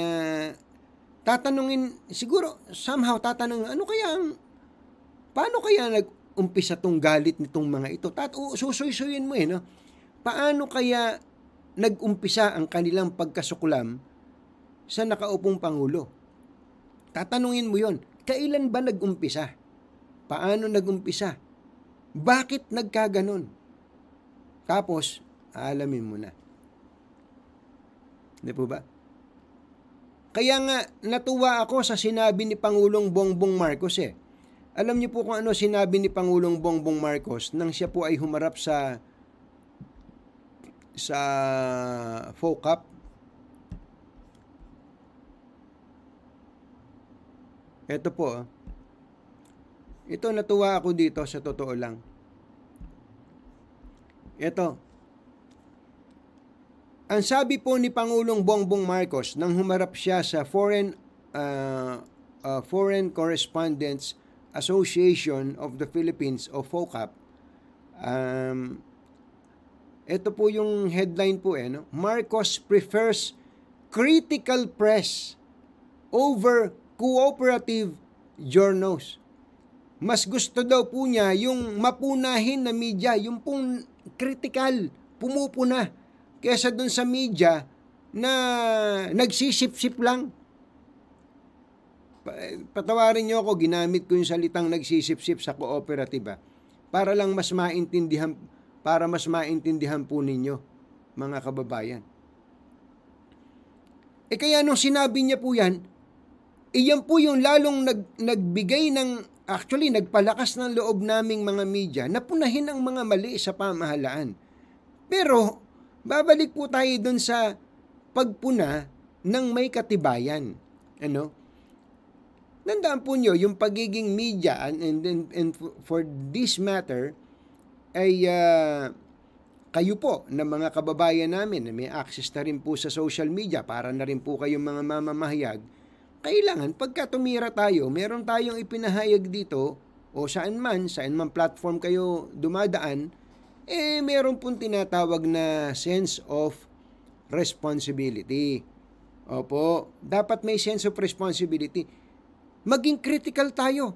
tatanungin, siguro somehow tatanungin, ano kaya ang, paano kaya nag-umpisa tong galit nitong mga ito? Tat, susuysuyin mo eh, no? Paano kaya nag-umpisa ang kanilang pagkasuklam sa nakaupong Pangulo? Tatanungin mo yon kailan ba nag-umpisa? Paano nag-umpisa? Bakit nagkaganon? Tapos, alamin mo na. Hindi po ba? Kaya nga, natuwa ako sa sinabi ni Pangulong Bongbong Marcos eh. Alam niyo po kung ano sinabi ni Pangulong Bongbong Marcos nang siya po ay humarap sa sa FOCAP. Ito po. Ah. Ito natuwa ako dito sa totoo lang. Ito, ang sabi po ni Pangulong Bongbong Marcos nang humarap siya sa Foreign uh, uh, Foreign Correspondents Association of the Philippines o FOCAP. Um, ito po yung headline po eh, no? Marcos prefers critical press over cooperative journals. Mas gusto daw po niya yung mapunahin na media, yung pong critical, pumupuna kesa dun sa media na nagsisip-sip lang. Eh, patawarin niyo ako, ginamit ko yung salitang nagsisip-sip sa kooperatiba para lang mas maintindihan para mas maintindihan po ninyo mga kababayan. E kaya nung sinabi niya po yan, iyan eh, po yung lalong nag, nagbigay ng, actually nagpalakas ng loob naming mga media na punahin ang mga mali sa pamahalaan. Pero Babalik po tayo doon sa pagpuna ng may katibayan. Ano? Nandaan po nyo, yung pagiging media and, and, and, and for this matter, ay uh, kayo po na mga kababayan namin na may access na rin po sa social media para na rin po kayong mga mamamahayag, kailangan pagka tumira tayo, meron tayong ipinahayag dito o saan man, saan man platform kayo dumadaan, eh meron pong tinatawag na sense of responsibility. Opo, dapat may sense of responsibility. Maging critical tayo.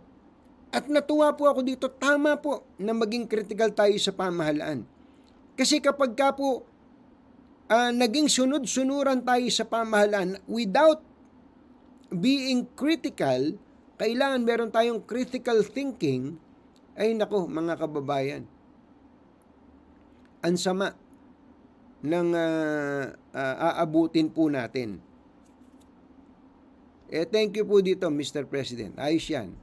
At natuwa po ako dito, tama po na maging critical tayo sa pamahalaan. Kasi kapag ka po uh, naging sunod-sunuran tayo sa pamahalaan without being critical, kailangan meron tayong critical thinking, ay nako mga kababayan, ang sama ng uh, uh, aabutin po natin. Eh, thank you po dito, Mr. President. Ayos yan.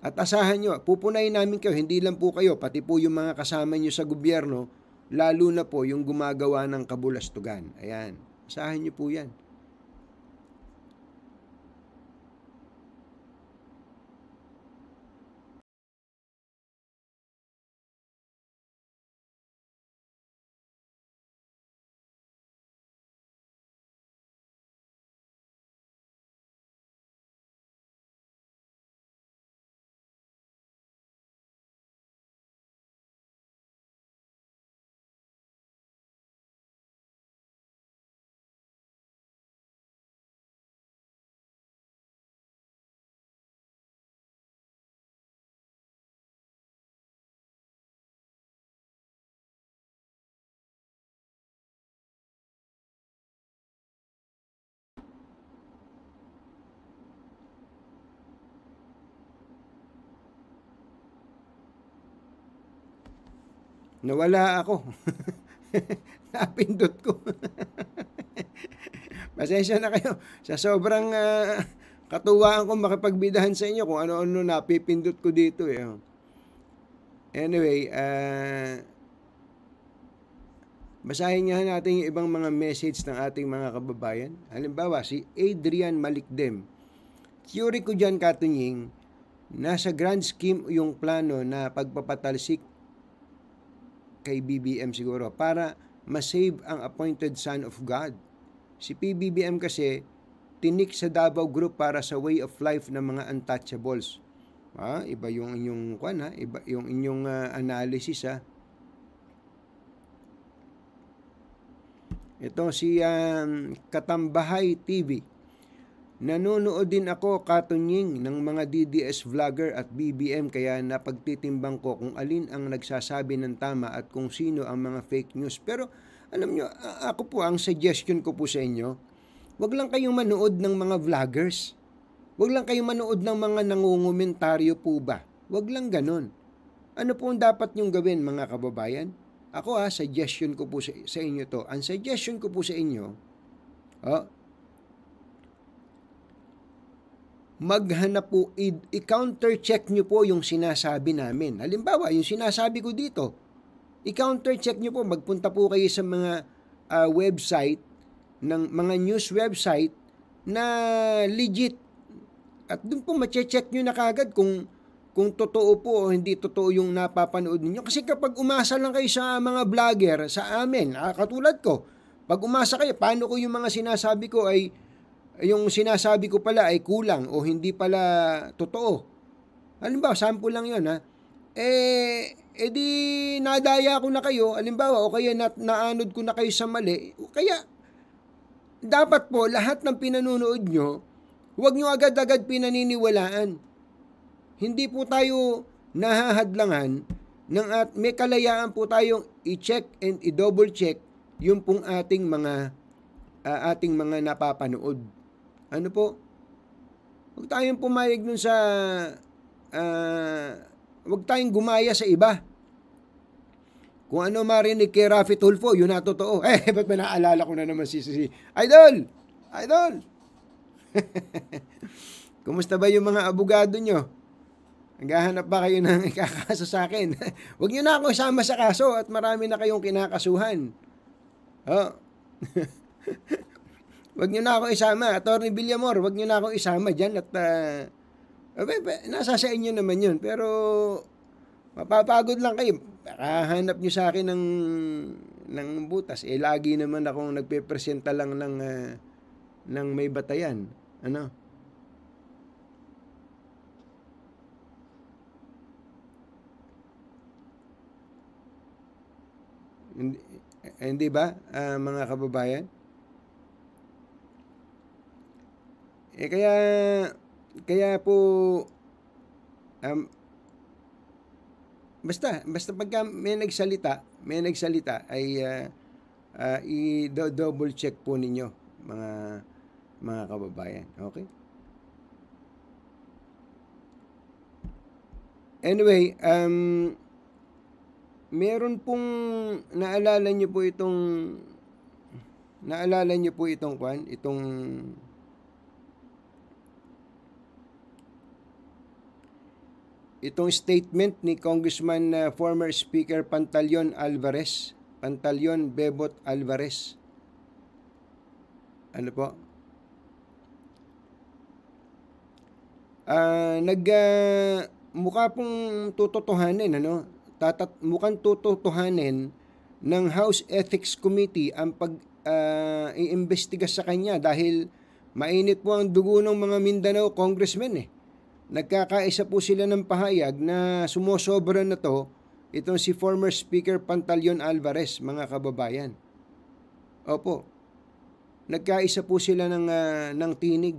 At asahan nyo, pupunayin namin kayo, hindi lang po kayo, pati po yung mga kasama nyo sa gobyerno, lalo na po yung gumagawa ng kabulastugan. Ayan, asahan nyo po yan. Nawala ako. Napindot ko. Pasensya na kayo. Sa sobrang uh, katuwaan ko makipagbidahan sa inyo kung ano-ano napipindot ko dito. Eh. Oh. Anyway, uh, basahin nga natin yung ibang mga message ng ating mga kababayan. Halimbawa, si Adrian Malikdem. Theory ko dyan, Katunying, nasa grand scheme yung plano na pagpapatalsik kay BBM siguro para masave ang appointed son of God. Si PBBM kasi tinik sa Davao Group para sa way of life ng mga untouchables. Ha? Iba yung inyong kwan ha? iba yung inyong uh, analysis ha. Ito si um, Katambahay TV. Nanonood din ako katunying ng mga DDS vlogger at BBM kaya napagtitimbang ko kung alin ang nagsasabi ng tama at kung sino ang mga fake news. Pero alam nyo, ako po ang suggestion ko po sa inyo, wag lang kayong manood ng mga vloggers. Wag lang kayong manood ng mga nangungumentaryo po ba. Wag lang ganon. Ano po ang dapat nyong gawin mga kababayan? Ako ha, suggestion ko po sa, sa inyo to. Ang suggestion ko po sa inyo, oh, maghanap po, i countercheck check nyo po yung sinasabi namin. Halimbawa, yung sinasabi ko dito, i countercheck check nyo po, magpunta po kayo sa mga uh, website, ng mga news website na legit. At doon po mache-check nyo na kagad kung kung totoo po o hindi totoo yung napapanood ninyo. Kasi kapag umasa lang kayo sa mga vlogger, sa amin, ah, katulad ko, pag umasa kayo, paano ko yung mga sinasabi ko ay yung sinasabi ko pala ay kulang o hindi pala totoo. Halimbawa, sample lang yun ha. Eh, edi nadaya ko na kayo, halimbawa, o kaya na, naanod ko na kayo sa mali, kaya dapat po lahat ng pinanonood nyo, huwag nyo agad-agad pinaniniwalaan. Hindi po tayo nahahadlangan ng at may kalayaan po tayong i-check and i-double check yung pong ating mga uh, ating mga napapanood. Ano po? Huwag tayong pumayag nun sa... Uh, huwag tayong gumaya sa iba. Kung ano marinig kay Rafi Tulfo, yun na totoo. Eh, ba't ba naaalala ko na naman si, si, Idol! Idol! Kumusta ba yung mga abogado nyo? Naghahanap ba kayo ng ikakaso sa akin? Huwag nyo na ako isama sa kaso at marami na kayong kinakasuhan. Oh. Huwag niyo na ako isama. Attorney Villamor, huwag niyo na ako isama diyan at uh, nasa sa inyo naman 'yun. Pero mapapagod lang kayo. Hanap niyo sa akin ng ng butas. Eh lagi naman akong nagpepresenta lang ng uh, ng may batayan. Ano? Hindi, eh, hindi ba, uh, mga kababayan? Eh, kaya, kaya po, um, basta, basta pag may nagsalita, may nagsalita ay uh, uh, i-double check po ninyo mga mga kababayan. Okay? Anyway, um, meron pong naalala niyo po itong naalala niyo po itong kwan, itong itong statement ni Congressman uh, former Speaker Pantalyon Alvarez, Pantalyon Bebot Alvarez. Ano po? Uh, nag uh, mukha pong tututuhanin ano tatat mukhang tututuhanin ng House Ethics Committee ang pag uh, iimbestiga sa kanya dahil mainit po ang dugo ng mga Mindanao congressmen eh nagkakaisa po sila ng pahayag na sumosobra na to itong si former Speaker Pantaleon Alvarez, mga kababayan. Opo, nagkaisa po sila ng, uh, ng tinig.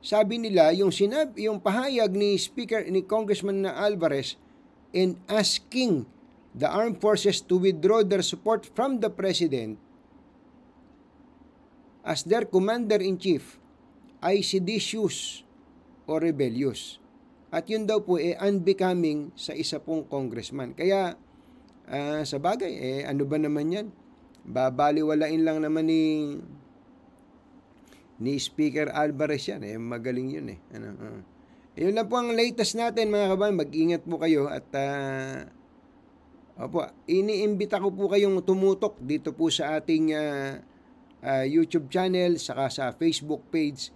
Sabi nila, yung, sinab, yung pahayag ni Speaker ni Congressman na Alvarez in asking the armed forces to withdraw their support from the President as their commander-in-chief ay seditious o rebellious. At yun daw po eh unbecoming sa isa pong congressman. Kaya uh, sa bagay, eh ano ba naman yan? Babaliwalain lang naman ni ni Speaker Alvarez yan. Eh magaling yun eh. Ano, uh. Yun lang po ang latest natin mga kabayan. Mag-ingat po kayo at uh, opo, iniimbita ko po kayong tumutok dito po sa ating uh, uh, YouTube channel saka sa Facebook page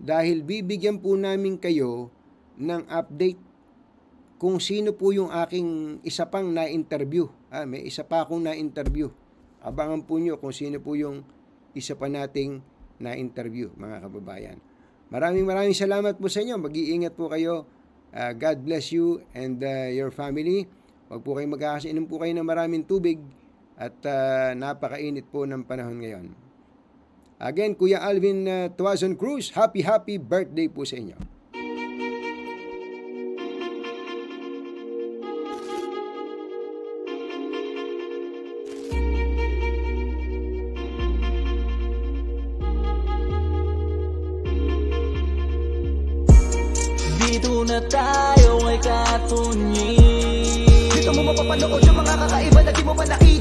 dahil bibigyan po namin kayo ng update kung sino po yung aking isa pang na-interview. Ah, may isa pa akong na-interview. Abangan po nyo kung sino po yung isa pa nating na-interview, mga kababayan. Maraming maraming salamat po sa inyo. Mag-iingat po kayo. Uh, God bless you and uh, your family. Huwag po kayong magkakasinom po kayo ng maraming tubig at uh, napakainit po ng panahon ngayon. Again, Kuya Alvin uh, Tuazon Cruz, happy happy birthday po sa inyo. Dito na tayo ay katunyi Dito mo mapapanood yung mga kakaiba na di mo pa nakita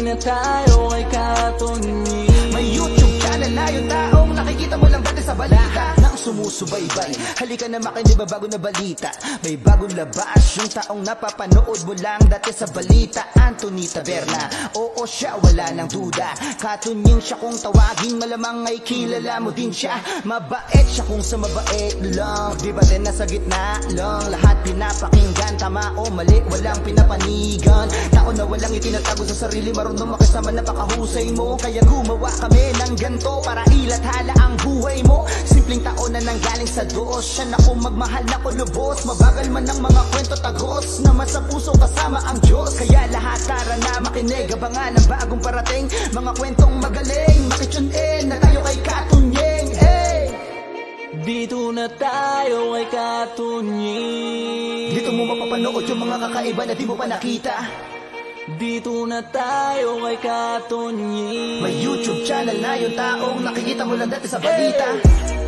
na tayo ay katungi May YouTube channel na yung taong nakikita mo lang sumusubaybay Halika na makinig ba bago na balita May bagong labas yung taong napapanood mo lang dati sa balita Anthony Taberna Oo siya, wala nang duda Katunyin siya kung tawagin Malamang ay kilala mo din siya Mabait siya kung sa mabait lang Di ba din nasa gitna lang Lahat pinapakinggan Tama o mali, walang pinapanigan Tao na walang itinatago sa sarili Marunong makisama, napakahusay mo Kaya gumawa kami ng ganto Para ilathala ang buhay mo Simpleng tao na nanggaling sa Diyos Siya na kung magmahal na kulubos Mabagal man ang mga kwento tagos Naman sa puso kasama ang Diyos Kaya lahat tara na makinig Abangan ang bagong parating Mga kwentong magaling Makitune in na tayo kay Katunying hey! Dito na tayo ay Katunying Dito mo mapapanood yung mga kakaiba na di mo pa nakita dito na tayo kay Katonyi May YouTube channel na yung taong nakikita mo lang dati sa balita hey!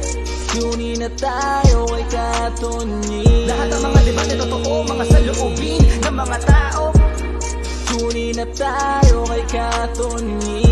Layunin na tayo ay katunin Lahat ng mga debate totoo mga saloobin ng mga tao Layunin na tayo ay katunin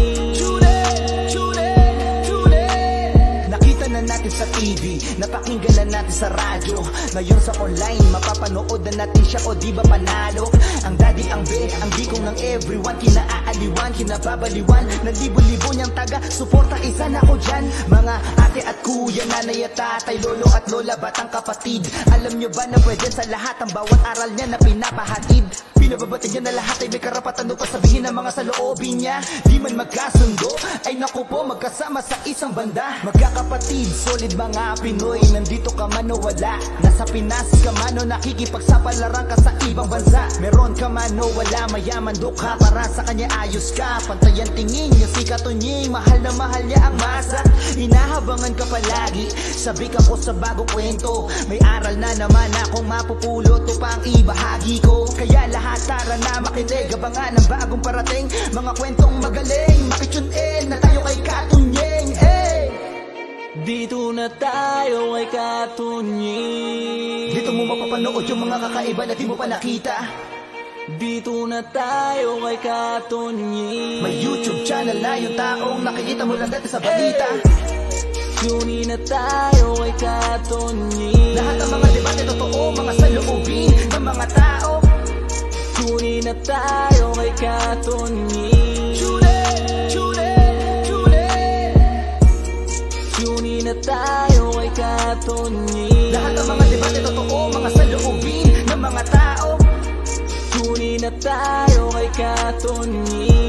sa TV Napakinggan na natin sa radyo Ngayon sa online, mapapanood na natin siya O di ba panalo? Ang daddy, ang be, ang dikong ng everyone Kinaaaliwan, kinababaliwan Ng libo-libo niyang taga, suporta isa na ko dyan Mga ate at kuya, nanay at tatay Lolo at lola, batang kapatid Alam niyo ba na pwede sa lahat Ang bawat aral niya na pinapahatid Pinababati niya na lahat ay may karapatan Nung pasabihin ng mga sa loobin niya Di man magkasundo, ay naku po Magkasama sa isang banda Magkakapatid, so solid mga Pinoy Nandito ka man o wala Nasa Pinas ka man o nakikipagsapalaran ka sa ibang bansa Meron ka man o wala Mayaman do ka para sa kanya ayos ka Pantay ang tingin niya si Katunying Mahal na mahal niya ang masa Inahabangan ka palagi ka ko sa bagong kwento May aral na naman akong mapupulot O pa ang ibahagi ko Kaya lahat tara na makinig Abangan ang bagong parating Mga kwentong magaling Makitune in na tayo kay Katunying dito na tayo ay katunyi Dito mo mapapanood yung mga kakaiba na di mo pa nakita Dito na tayo ay katunyi May YouTube channel na yung taong nakikita mo lang dati sa balita hey! Yuni na tayo ay katunyi Lahat ng mga debate totoo, mga saloobin ng mga tao Yuni na tayo ay katunyi na tayo ay katunyin Lahat ng mga debate totoo, mga saloobin ng mga tao Tunay na tayo ay katunyin